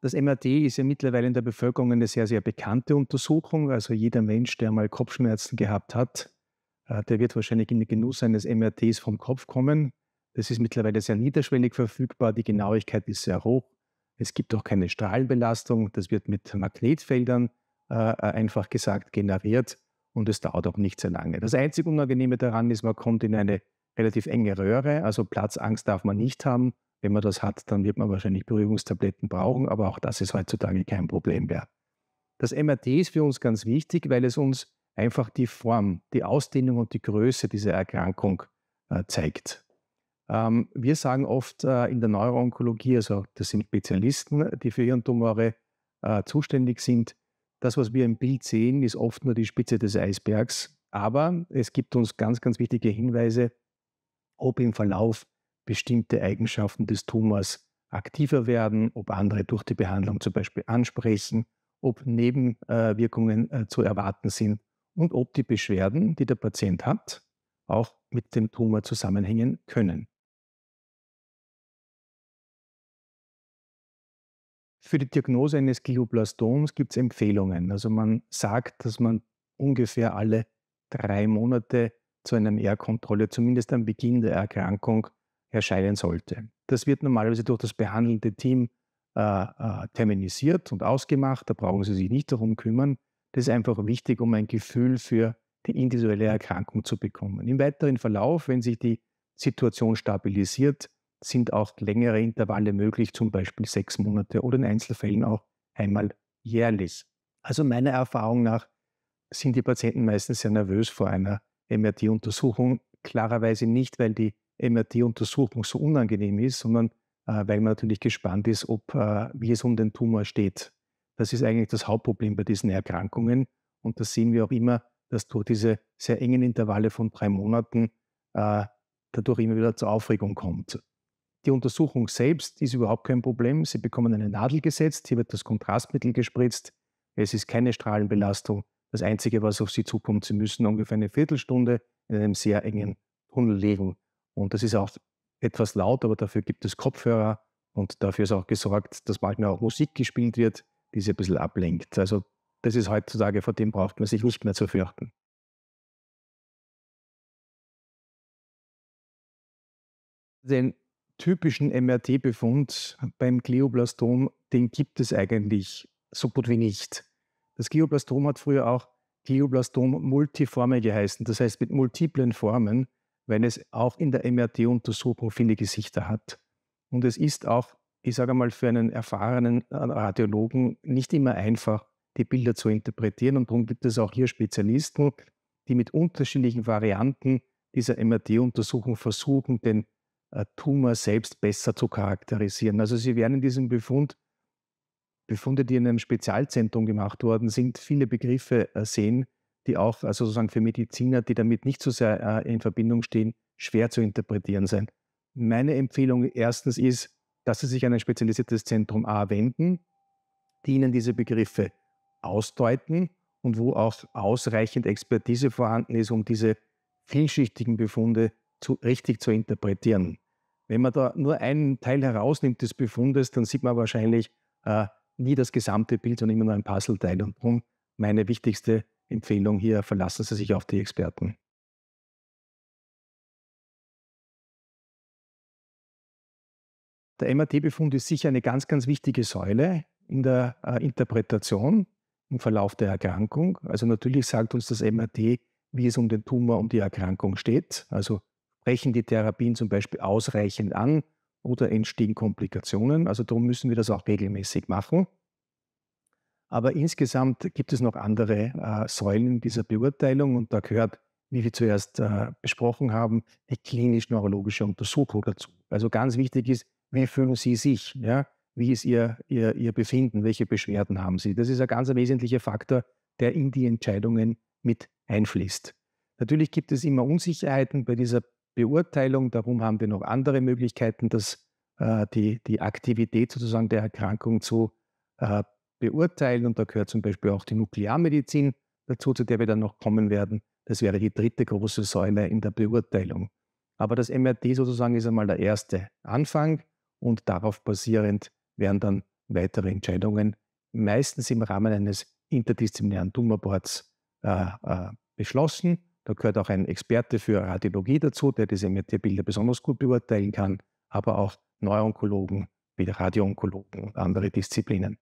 Das MRT ist ja mittlerweile in der Bevölkerung eine sehr, sehr bekannte Untersuchung. Also jeder Mensch, der mal Kopfschmerzen gehabt hat, äh, der wird wahrscheinlich in den Genuss eines MRTs vom Kopf kommen. Das ist mittlerweile sehr niederschwellig verfügbar. Die Genauigkeit ist sehr hoch. Es gibt auch keine Strahlenbelastung. Das wird mit Magnetfeldern äh, äh einfach gesagt generiert und es dauert auch nicht sehr lange. Das einzige Unangenehme daran ist, man kommt in eine relativ enge Röhre. Also Platzangst darf man nicht haben. Wenn man das hat, dann wird man wahrscheinlich Beruhigungstabletten brauchen, aber auch das ist heutzutage kein Problem mehr. Das MRT ist für uns ganz wichtig, weil es uns einfach die Form, die Ausdehnung und die Größe dieser Erkrankung äh, zeigt. Ähm, wir sagen oft äh, in der Neuroonkologie, also das sind Spezialisten, die für Hirntumore äh, zuständig sind, das, was wir im Bild sehen, ist oft nur die Spitze des Eisbergs. Aber es gibt uns ganz, ganz wichtige Hinweise, ob im Verlauf bestimmte Eigenschaften des Tumors aktiver werden, ob andere durch die Behandlung zum Beispiel ansprechen, ob Nebenwirkungen äh, zu erwarten sind und ob die Beschwerden, die der Patient hat, auch mit dem Tumor zusammenhängen können. Für die Diagnose eines Glioblastoms gibt es Empfehlungen. Also man sagt, dass man ungefähr alle drei Monate zu einer MR-Kontrolle, zumindest am Beginn der Erkrankung, erscheinen sollte. Das wird normalerweise durch das behandelnde Team äh, äh, terminisiert und ausgemacht. Da brauchen Sie sich nicht darum kümmern. Das ist einfach wichtig, um ein Gefühl für die individuelle Erkrankung zu bekommen. Im weiteren Verlauf, wenn sich die Situation stabilisiert, sind auch längere Intervalle möglich, zum Beispiel sechs Monate oder in Einzelfällen auch einmal jährlich. Also meiner Erfahrung nach sind die Patienten meistens sehr nervös vor einer MRT-Untersuchung. Klarerweise nicht, weil die MRT-Untersuchung so unangenehm ist, sondern äh, weil man natürlich gespannt ist, ob, äh, wie es um den Tumor steht. Das ist eigentlich das Hauptproblem bei diesen Erkrankungen. Und das sehen wir auch immer, dass durch diese sehr engen Intervalle von drei Monaten äh, dadurch immer wieder zur Aufregung kommt. Die Untersuchung selbst ist überhaupt kein Problem. Sie bekommen eine Nadel gesetzt, hier wird das Kontrastmittel gespritzt. Es ist keine Strahlenbelastung. Das Einzige, was auf Sie zukommt, Sie müssen ungefähr eine Viertelstunde in einem sehr engen Tunnel liegen. Und das ist auch etwas laut, aber dafür gibt es Kopfhörer und dafür ist auch gesorgt, dass manchmal auch Musik gespielt wird, die sie ein bisschen ablenkt. Also das ist heutzutage, vor dem braucht man sich nicht mehr zu fürchten. Den typischen MRT-Befund beim Glioblastom, den gibt es eigentlich so gut wie nicht. Das Glioblastom hat früher auch Glioblastom multiforme geheißen, das heißt mit multiplen Formen wenn es auch in der MRT-Untersuchung viele Gesichter hat. Und es ist auch, ich sage mal, für einen erfahrenen äh, Radiologen nicht immer einfach, die Bilder zu interpretieren. Und darum gibt es auch hier Spezialisten, die mit unterschiedlichen Varianten dieser MRT-Untersuchung versuchen, den äh, Tumor selbst besser zu charakterisieren. Also Sie werden in diesem Befund, Befunde, die in einem Spezialzentrum gemacht worden sind, viele Begriffe äh, sehen, die auch also sozusagen für Mediziner, die damit nicht so sehr äh, in Verbindung stehen, schwer zu interpretieren sein. Meine Empfehlung erstens ist, dass Sie sich an ein spezialisiertes Zentrum A wenden, die Ihnen diese Begriffe ausdeuten und wo auch ausreichend Expertise vorhanden ist, um diese vielschichtigen Befunde zu, richtig zu interpretieren. Wenn man da nur einen Teil herausnimmt des Befundes, dann sieht man wahrscheinlich äh, nie das gesamte Bild, sondern immer nur ein Puzzleteil. Und darum meine wichtigste Empfehlung hier, verlassen Sie sich auf die Experten. Der MRT-Befund ist sicher eine ganz, ganz wichtige Säule in der äh, Interpretation im Verlauf der Erkrankung. Also natürlich sagt uns das MRT, wie es um den Tumor, und die Erkrankung steht. Also brechen die Therapien zum Beispiel ausreichend an oder entstehen Komplikationen. Also darum müssen wir das auch regelmäßig machen. Aber insgesamt gibt es noch andere äh, Säulen dieser Beurteilung und da gehört, wie wir zuerst äh, besprochen haben, die klinisch-neurologische Untersuchung dazu. Also ganz wichtig ist, wie fühlen Sie sich? Ja? Wie ist Ihr, Ihr, Ihr Befinden? Welche Beschwerden haben Sie? Das ist ein ganz wesentlicher Faktor, der in die Entscheidungen mit einfließt. Natürlich gibt es immer Unsicherheiten bei dieser Beurteilung, darum haben wir noch andere Möglichkeiten, dass äh, die, die Aktivität sozusagen der Erkrankung zu äh, beurteilen. Und da gehört zum Beispiel auch die Nuklearmedizin dazu, zu der wir dann noch kommen werden. Das wäre die dritte große Säule in der Beurteilung. Aber das MRT sozusagen ist einmal der erste Anfang und darauf basierend werden dann weitere Entscheidungen meistens im Rahmen eines interdisziplinären Tumorboards äh, äh, beschlossen. Da gehört auch ein Experte für Radiologie dazu, der diese MRT-Bilder besonders gut beurteilen kann, aber auch Neuronkologen wie Radioonkologen und andere Disziplinen.